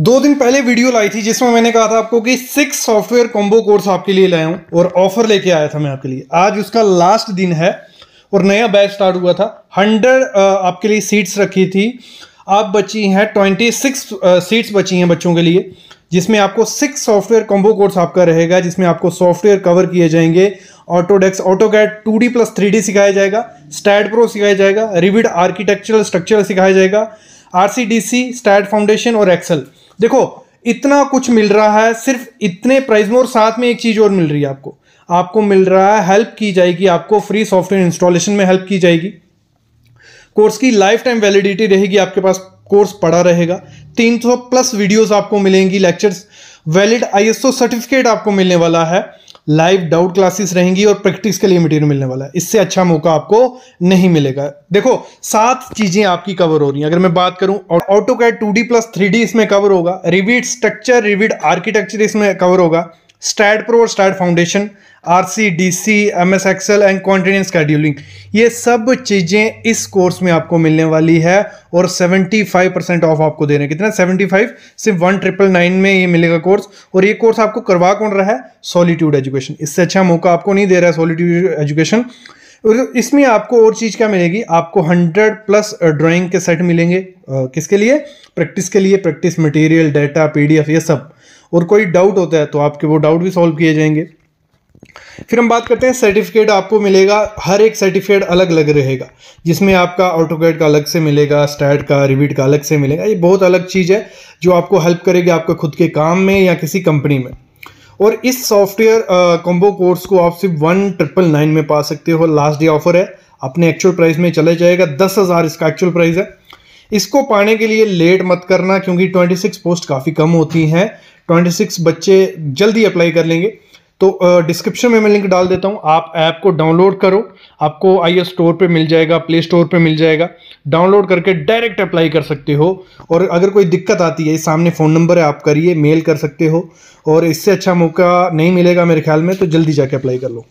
दो दिन पहले वीडियो लाई थी जिसमें मैंने कहा था आपको कि सिक्स सॉफ्टवेयर कॉम्बो कोर्स आपके लिए लाया हूं और ऑफर लेके आया था मैं आपके लिए आज उसका लास्ट दिन है और नया बैच स्टार्ट हुआ था हंड्रेड आपके लिए सीट्स रखी थी आप बची हैं ट्वेंटी सिक्स सीट्स बची हैं बच्चों के लिए जिसमें आपको सिक्स सॉफ्टवेयर कॉम्बो कोर्स आपका रहेगा जिसमें आपको सॉफ्टवेयर कवर किए जाएंगे ऑटोडेक्स AutoCAD two D plus three D सिखाया जाएगा स्टैट प्रो सिखाया जाएगा रिविड आर्किटेक्चरल स्ट्रक्चर सिखाया जाएगा R C D C STAAD foundation और एक्सल देखो इतना कुछ मिल रहा है सिर्फ इतने प्राइस में और साथ में एक चीज़ और मिल रही है आपको आपको मिल रहा है हेल्प की जाएगी आपको फ्री सॉफ्टवेयर इंस्टॉलेशन में हेल्प की जाएगी कोर्स की लाइफ टाइम वैलिडिटी रहेगी आपके पास कोर्स पड़ा रहेगा 300 प्लस वीडियोस आपको मिलेंगी लेक्चर्स वैलिड आईएसओ सर्टिफिकेट आपको मिलने वाला है लाइव डाउट क्लासेस रहेंगी और प्रैक्टिस के लिए मटेरियल मिलने वाला है इससे अच्छा मौका आपको नहीं मिलेगा देखो सात चीज़ें आपकी कवर हो रही हैं अगर मैं बात करूं AutoCAD two plus three इसमें कवर होगा रिविड स्ट्रक्चर रिविड आर्किटेक्चर इसमें कवर होगा स्टैड प्रो और STAAD foundation R C D C M S Excel and continuous scheduling ये सब चीज़ें इस कोर्स में आपको मिलने वाली है और 75 परसेंट ऑफ आपको दे रहे हैं कितना 75 सिर्फ वन ट्रिपल नाइन में ये मिलेगा कोर्स और ये कोर्स आपको करवा कौन रहा है सॉलीट्यूड एजुकेशन इससे अच्छा मौका आपको नहीं दे रहा है सॉलीट्यूड एजुकेशन तो इसमें आपको और चीज़ क्या मिलेगी आपको हंड्रेड प्लस ड्राइंग के सेट मिलेंगे uh, किसके लिए प्रैक्टिस के लिए प्रैक्टिस मटेरियल डाटा पीडीएफ ये सब और कोई डाउट होता है तो आपके वो डाउट भी सॉल्व किए जाएंगे फिर हम बात करते हैं सर्टिफिकेट आपको मिलेगा हर एक सर्टिफिकेट अलग अलग रहेगा जिसमें आपका ऑटोकेट का अलग से मिलेगा स्टैट का रिविट का अलग से मिलेगा ये बहुत अलग चीज़ है जो आपको हेल्प करेगी आपके खुद के काम में या किसी कंपनी में और इस सॉफ्टवेयर कॉम्बो कोर्स को आप सिर्फ वन ट्रिपल नाइन में पा सकते हो लास्ट डे ऑफर है अपने एक्चुअल प्राइस में चले जाएगा दस हज़ार इसका एक्चुअल प्राइस है इसको पाने के लिए लेट मत करना क्योंकि 26 पोस्ट काफ़ी कम होती हैं 26 बच्चे जल्दी अप्लाई कर लेंगे तो डिस्क्रिप्शन में मैं लिंक डाल देता हूँ आप ऐप को डाउनलोड करो आपको आई स्टोर पे मिल जाएगा प्ले स्टोर पे मिल जाएगा डाउनलोड करके डायरेक्ट अप्लाई कर सकते हो और अगर कोई दिक्कत आती है सामने फ़ोन नंबर है आप करिए मेल कर सकते हो और इससे अच्छा मौका नहीं मिलेगा मेरे ख्याल में तो जल्दी जाके अप्लाई कर लो